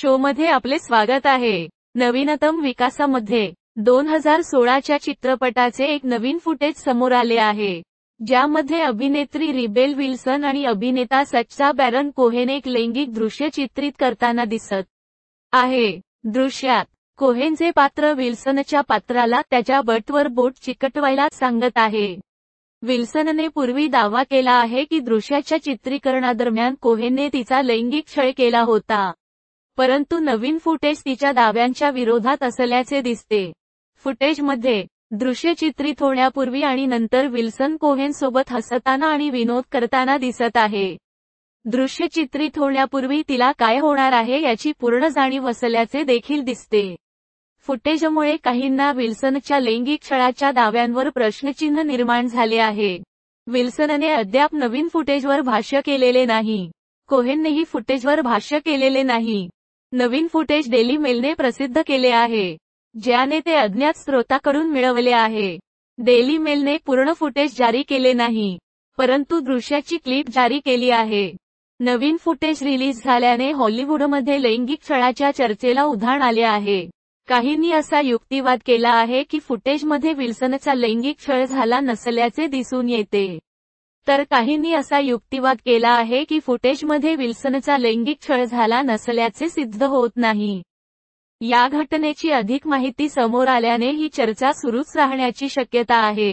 show मध्ये आपले स्वागत आहे नवीनतम विकासामध्ये दोन हजार सोळाच्या चित्रपटाचे एक नवीन फुटेज समोर आले आहे ज्यामध्ये अभिनेत्री रिबेल विल्सन आणि अभिनेता सच्चा बॅरन कोहेन एक लैंगिक दृश्य चित्रित करताना दिसत आहे दृश्यात कोहेनचे पात्र विल्सनच्या पात्राला त्याच्या बटवर बोट चिकटवायला सांगत आहे विल्सनने पूर्वी दावा केला आहे की दृश्याच्या चित्रीकरणादरम्यान कोहेनने तिचा लैंगिक छळ केला होता परंतु नवीन फुटेज तिच्या दाव्यांच्या विरोधात असल्याचे दिसते फुटेजमध्ये दृश्य चित्रित होण्यापूर्वी आणि नंतर विल्सन कोहेन सोबत हसताना आणि विनोद करताना दिसत आहे दृश्य चित्रित होण्यापूर्वी तिला काय होणार आहे याची पूर्ण जाणीव असल्याचे देखील दिसते फुटेजमुळे काहींना विल्सनच्या लैंगिक छळाच्या दाव्यांवर प्रश्नचिन्ह निर्माण झाले आहे विल्सनने अद्याप नवीन फुटेजवर भाष्य केलेले नाही कोहेननेही फुटेजवर भाष्य केलेले नाही नवीन फुटेज डेली मेलने प्रसिद्ध केले आहे ज्याने ते अज्ञात स्रोताकडून मिळवले आहे डेली मेलने पूर्ण फुटेज जारी केले नाही परंतु दृश्याची क्लिप जारी केली आहे नवीन फुटेज रिलीज झाल्याने हॉलिवूडमध्ये लैंगिक छळाच्या चर्चेला उधाण आले आहे काहींनी असा युक्तिवाद केला आहे की फुटेजमध्ये विल्सनचा लैंगिक छळ झाला नसल्याचे दिसून येते तर काहींनी असा युक्तिवाद केला आहे की फुटेजमध्ये विल्सनचा लैंगिक छळ झाला नसल्याचे सिद्ध होत नाही या घटनेची अधिक माहिती समोर आल्याने ही चर्चा सुरूच राहण्याची शक्यता आहे